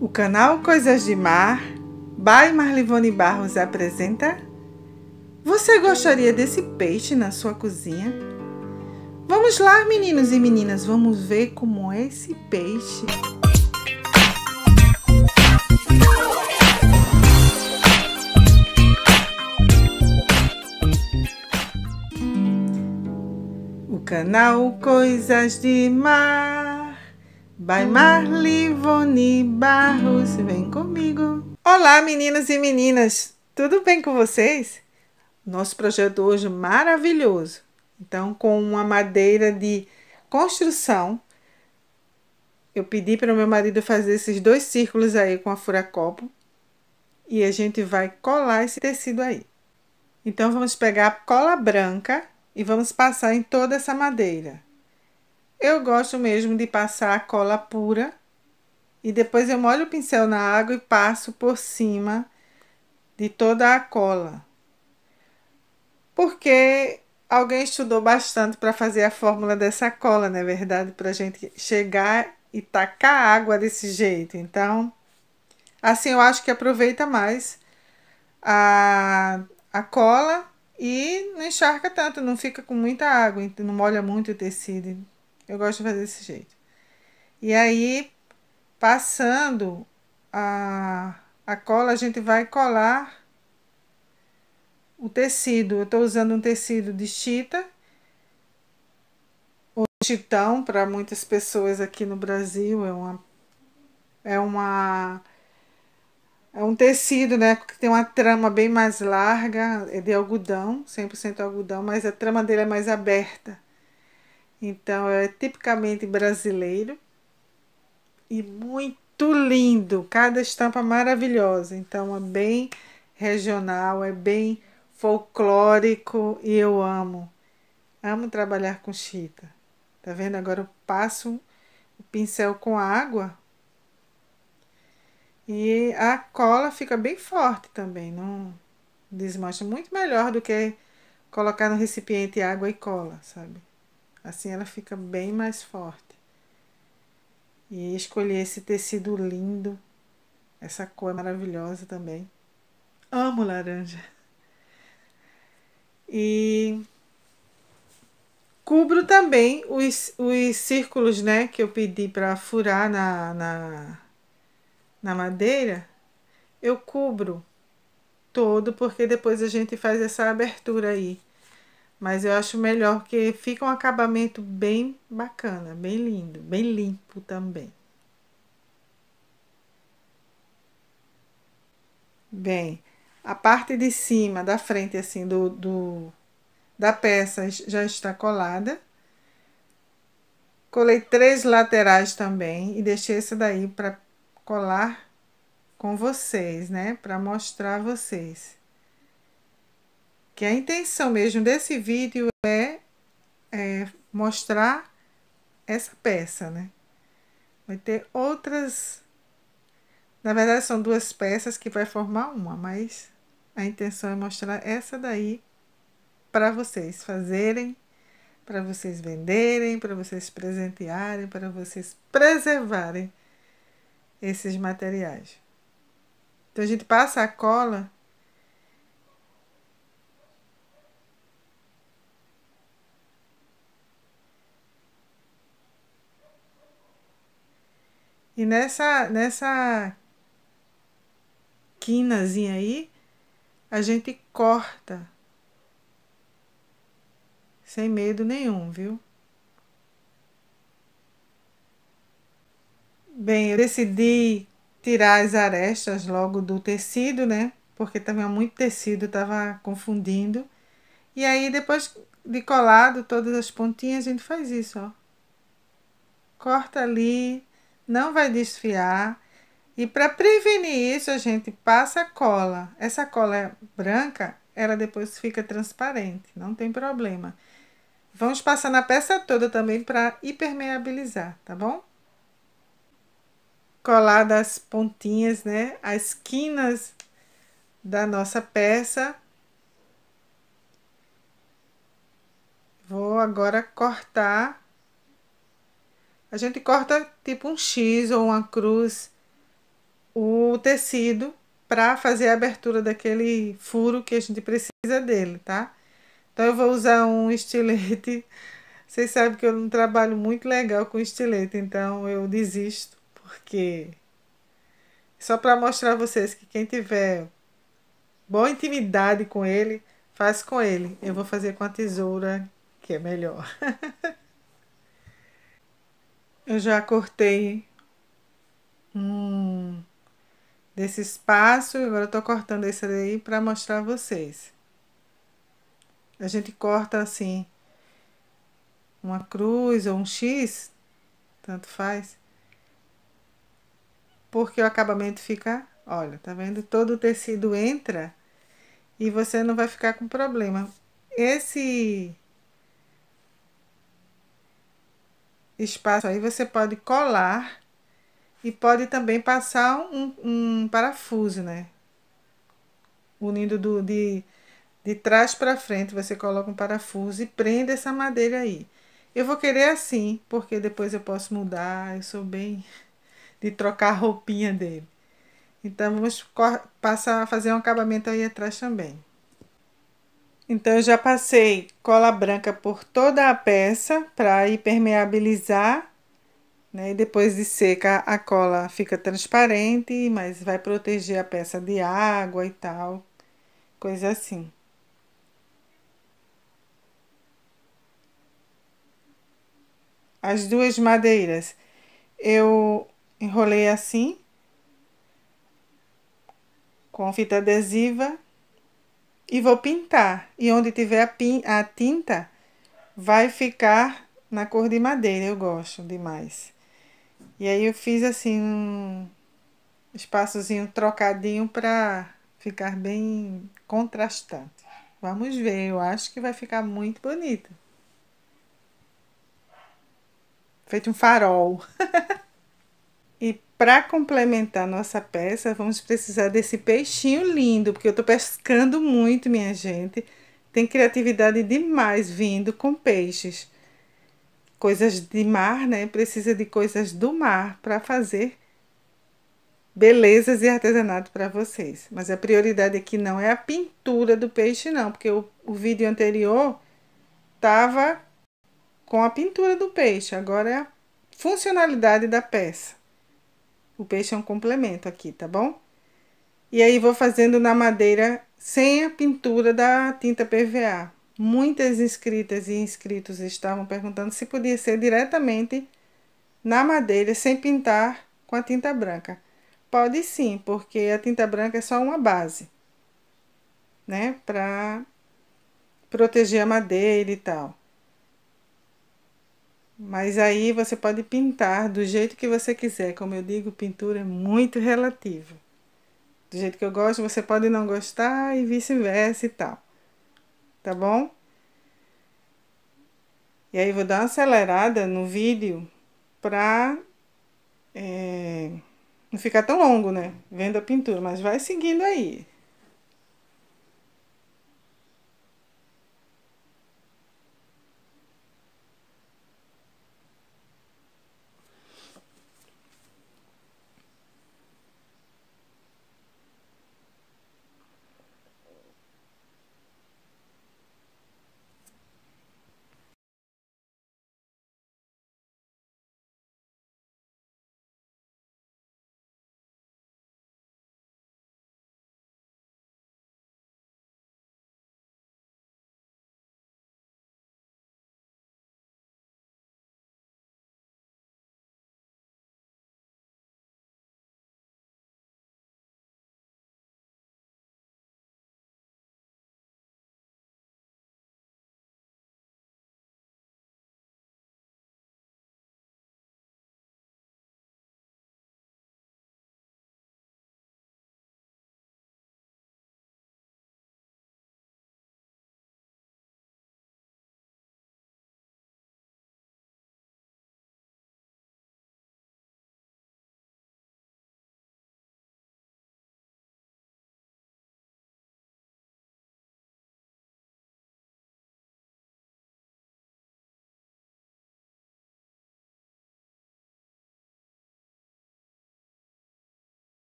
O canal Coisas de Mar, by Marlivone Barros apresenta Você gostaria desse peixe na sua cozinha? Vamos lá, meninos e meninas, vamos ver como é esse peixe. O canal Coisas de Mar by Marli Voni Barros. Vem comigo. Olá, meninos e meninas. Tudo bem com vocês? Nosso projeto hoje maravilhoso. Então, com uma madeira de construção, eu pedi para o meu marido fazer esses dois círculos aí com a furacopo e a gente vai colar esse tecido aí. Então, vamos pegar a cola branca e vamos passar em toda essa madeira. Eu gosto mesmo de passar a cola pura e depois eu molho o pincel na água e passo por cima de toda a cola. Porque alguém estudou bastante para fazer a fórmula dessa cola, não é verdade? Para a gente chegar e tacar água desse jeito. Então, assim eu acho que aproveita mais a, a cola e não encharca tanto, não fica com muita água, não molha muito o tecido. Eu gosto de fazer desse jeito. E aí, passando a, a cola, a gente vai colar o tecido. Eu estou usando um tecido de chita, ou chitão, para muitas pessoas aqui no Brasil, é uma... É uma é um tecido, né, que tem uma trama bem mais larga, é de algodão, 100% algodão, mas a trama dele é mais aberta. Então é tipicamente brasileiro e muito lindo, cada estampa maravilhosa. Então é bem regional, é bem folclórico e eu amo. Amo trabalhar com chita. Tá vendo? Agora eu passo o pincel com água e a cola fica bem forte também, não desmancha muito melhor do que colocar no recipiente água e cola, sabe? Assim ela fica bem mais forte. E escolhi esse tecido lindo. Essa cor é maravilhosa também. Amo laranja. E cubro também os, os círculos, né, que eu pedi para furar na, na, na madeira. Eu cubro todo, porque depois a gente faz essa abertura aí. Mas eu acho melhor porque fica um acabamento bem bacana, bem lindo, bem limpo também. Bem, a parte de cima da frente assim do, do da peça já está colada. Colei três laterais também e deixei essa daí para colar com vocês, né? Para mostrar a vocês que a intenção mesmo desse vídeo é, é mostrar essa peça, né? Vai ter outras... Na verdade, são duas peças que vai formar uma, mas a intenção é mostrar essa daí para vocês fazerem, para vocês venderem, para vocês presentearem, para vocês preservarem esses materiais. Então, a gente passa a cola E nessa, nessa quinazinha aí, a gente corta. Sem medo nenhum, viu? Bem, eu decidi tirar as arestas logo do tecido, né? Porque também muito tecido, tava confundindo. E aí, depois de colado todas as pontinhas, a gente faz isso, ó. Corta ali, não vai desfiar. E para prevenir isso, a gente passa cola. Essa cola é branca, ela depois fica transparente, não tem problema. Vamos passar na peça toda também para hipermeabilizar, tá bom? Colar as pontinhas, né? As esquinas da nossa peça. Vou agora cortar a gente corta tipo um X ou uma cruz o tecido para fazer a abertura daquele furo que a gente precisa dele, tá? Então eu vou usar um estilete. Vocês sabem que eu não trabalho muito legal com estilete, então eu desisto, porque só para mostrar a vocês que quem tiver boa intimidade com ele, faz com ele. Eu vou fazer com a tesoura, que é melhor. Eu já cortei um desse espaço, agora eu tô cortando esse daí para mostrar a vocês. A gente corta assim, uma cruz ou um X, tanto faz, porque o acabamento fica, olha, tá vendo? Todo o tecido entra e você não vai ficar com problema. Esse espaço aí, você pode colar e pode também passar um, um parafuso, né? Unindo do, de, de trás para frente, você coloca um parafuso e prende essa madeira aí. Eu vou querer assim, porque depois eu posso mudar, eu sou bem de trocar a roupinha dele. Então, vamos passar, fazer um acabamento aí atrás também. Então, eu já passei cola branca por toda a peça para impermeabilizar, né? E depois de seca, a cola fica transparente, mas vai proteger a peça de água e tal, coisa assim. As duas madeiras eu enrolei assim, com fita adesiva e vou pintar. E onde tiver a, pin a tinta, vai ficar na cor de madeira. Eu gosto demais. E aí eu fiz assim um espaçozinho trocadinho para ficar bem contrastante. Vamos ver, eu acho que vai ficar muito bonito. Feito um farol. e para complementar nossa peça, vamos precisar desse peixinho lindo, porque eu estou pescando muito, minha gente. Tem criatividade demais vindo com peixes. Coisas de mar, né? Precisa de coisas do mar para fazer belezas e artesanato para vocês. Mas a prioridade aqui não é a pintura do peixe, não, porque o, o vídeo anterior estava com a pintura do peixe, agora é a funcionalidade da peça. O peixe é um complemento aqui, tá bom? E aí vou fazendo na madeira sem a pintura da tinta PVA. Muitas inscritas e inscritos estavam perguntando se podia ser diretamente na madeira sem pintar com a tinta branca. Pode sim, porque a tinta branca é só uma base, né? Para proteger a madeira e tal. Mas aí você pode pintar do jeito que você quiser. Como eu digo, pintura é muito relativa. Do jeito que eu gosto, você pode não gostar e vice-versa e tal. Tá bom? E aí vou dar uma acelerada no vídeo pra é, não ficar tão longo, né? Vendo a pintura, mas vai seguindo aí.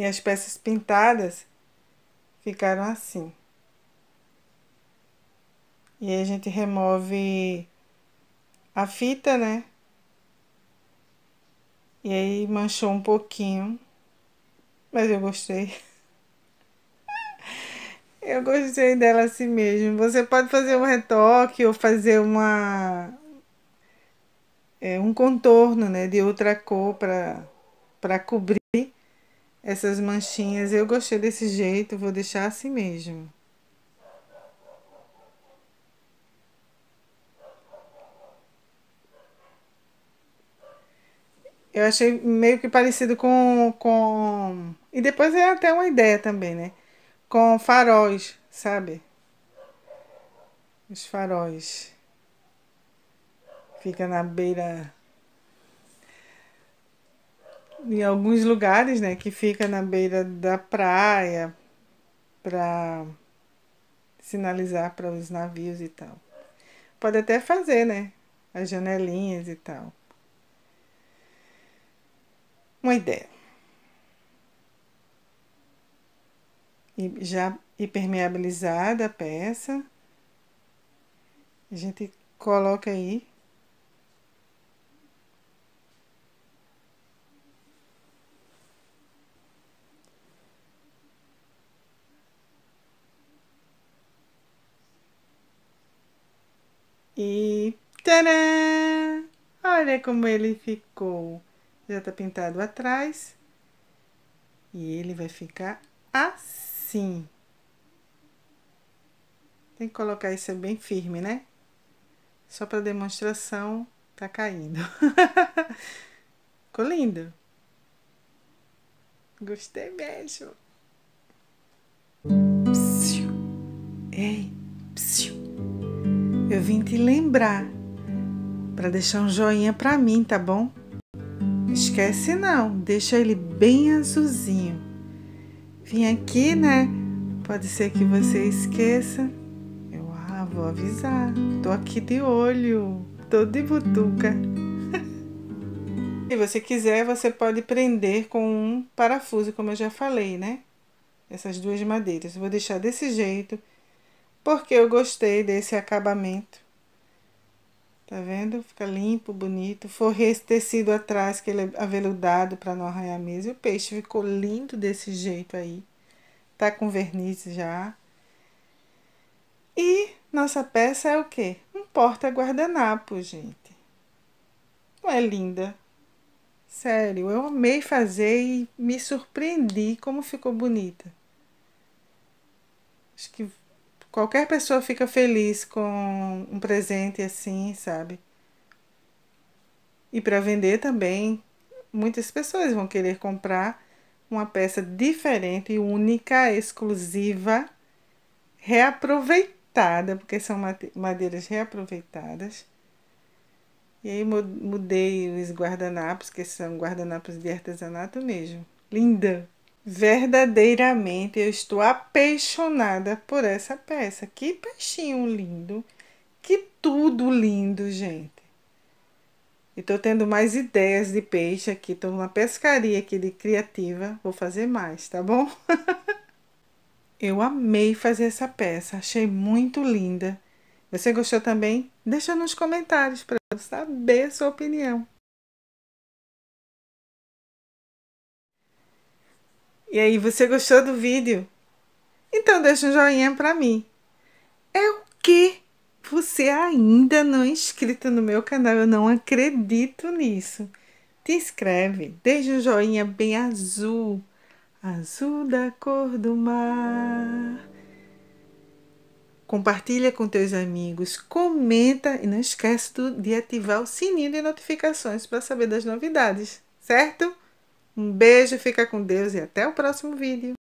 e as peças pintadas ficaram assim. E a gente remove a fita, né? E aí manchou um pouquinho, mas eu gostei. eu gostei dela assim mesmo. Você pode fazer um retoque ou fazer uma é, um contorno, né, de outra cor para para cobrir essas manchinhas. Eu gostei desse jeito, vou deixar assim mesmo. Eu achei meio que parecido com, com... E depois é até uma ideia também, né? Com faróis, sabe? Os faróis. Fica na beira em alguns lugares, né, que fica na beira da praia para sinalizar para os navios e tal. Pode até fazer, né, as janelinhas e tal. Uma ideia. E já impermeabilizada a peça, a gente coloca aí Olha né, como ele ficou. Já tá pintado atrás. E ele vai ficar assim. Tem que colocar isso bem firme, né? Só para demonstração, tá caindo. Ficou lindo. Gostei mesmo. Psiu. Ei, psiu. Eu vim te lembrar para deixar um joinha para mim, tá bom? Esquece não, deixa ele bem azulzinho. Vim aqui, né? Pode ser que você esqueça. Eu ah, vou avisar. Tô aqui de olho, tô de butuca. Se você quiser, você pode prender com um parafuso, como eu já falei, né? Essas duas madeiras. Vou deixar desse jeito, porque eu gostei desse acabamento. Tá vendo? Fica limpo, bonito. Forrei esse tecido atrás, que ele é aveludado para não arranhar a mesa. E o peixe ficou lindo desse jeito aí. Tá com verniz já. E nossa peça é o quê? Um porta-guardanapo, gente. Não é linda? Sério, eu amei fazer e me surpreendi como ficou bonita. Acho que Qualquer pessoa fica feliz com um presente assim, sabe? E para vender também, muitas pessoas vão querer comprar uma peça diferente, única, exclusiva, reaproveitada, porque são madeiras reaproveitadas. E aí mudei os guardanapos, que são guardanapos de artesanato mesmo. Linda! Verdadeiramente eu estou apaixonada por essa peça. Que peixinho lindo. Que tudo lindo, gente. E tô tendo mais ideias de peixe aqui. Tô numa pescaria aqui de criativa. Vou fazer mais, tá bom? eu amei fazer essa peça. Achei muito linda. Você gostou também? Deixa nos comentários para eu saber a sua opinião. E aí, você gostou do vídeo? Então deixa um joinha para mim. É o que você ainda não é inscrito no meu canal, eu não acredito nisso. Te inscreve, deixa um joinha bem azul, azul da cor do mar. Compartilha com teus amigos, comenta e não esquece de ativar o sininho de notificações para saber das novidades, certo? Um beijo, fica com Deus e até o próximo vídeo.